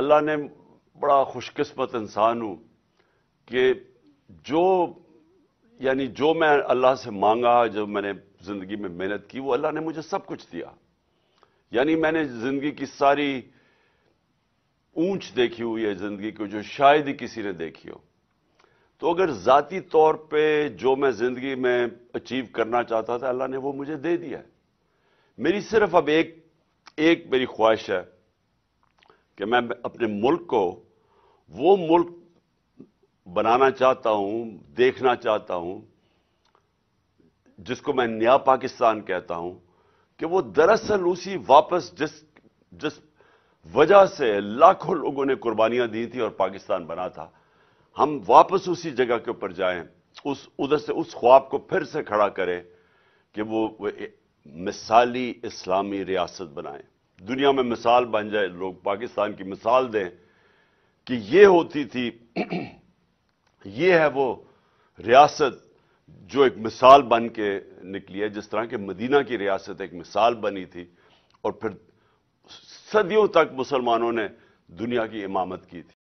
अल्लाह ने बड़ा खुशकस्मत इंसान हूं कि जो यानी जो मैं अल्लाह से मांगा जो मैंने ज़िंदगी में मेहनत की वो अल्लाह ने मुझे सब कुछ दिया यानी मैंने ज़िंदगी की सारी ऊंच देखी हुई है ज़िंदगी को जो शायद ही किसी ने देखी हो तो अगर ज़ाती तौर पे जो मैं ज़िंदगी में अचीव करना चाहता था अल्लाह ने वो मुझे दे दिया मेरी सिर्फ अब एक एक मेरी ख्वाहिश है कि मैं अपने मुल्क को वो मुल्क बनाना चाहता हूं देखना चाहता हूं जिसको मैं नया पाकिस्तान कहता हूं कि वो दरअसल उसी वापस जिस जिस वजह से लाखों लोगों ने कुर्बानियां दी थी और पाकिस्तान बना था हम वापस उसी जगह के ऊपर जाए उस उधर से उस ख्वाब को फिर से खड़ा करें कि वो, वो मिसाली इस्लामी रियासत बनाएं दुनिया में मिसाल बन जाए लोग पाकिस्तान की मिसाल दें कि ये होती थी ये है वो रियासत जो एक मिसाल बन के निकली है जिस तरह के मदीना की रियासत एक मिसाल बनी थी और फिर सदियों तक मुसलमानों ने दुनिया की इमामत की थी